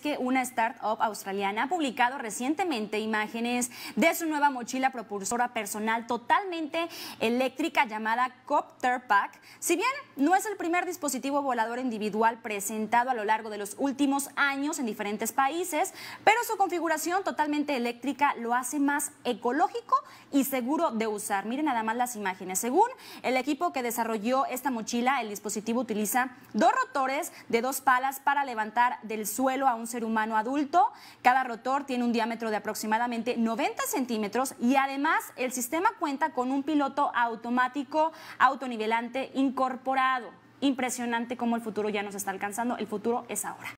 que una startup australiana ha publicado recientemente imágenes de su nueva mochila propulsora personal totalmente eléctrica llamada Copter Pack. Si bien no es el primer dispositivo volador individual presentado a lo largo de los últimos años en diferentes países, pero su configuración totalmente eléctrica lo hace más ecológico y seguro de usar. Miren nada más las imágenes. Según el equipo que desarrolló esta mochila, el dispositivo utiliza dos rotores de dos palas para levantar del suelo a un ser humano adulto. Cada rotor tiene un diámetro de aproximadamente 90 centímetros y además el sistema cuenta con un piloto automático autonivelante incorporado. Impresionante cómo el futuro ya nos está alcanzando. El futuro es ahora.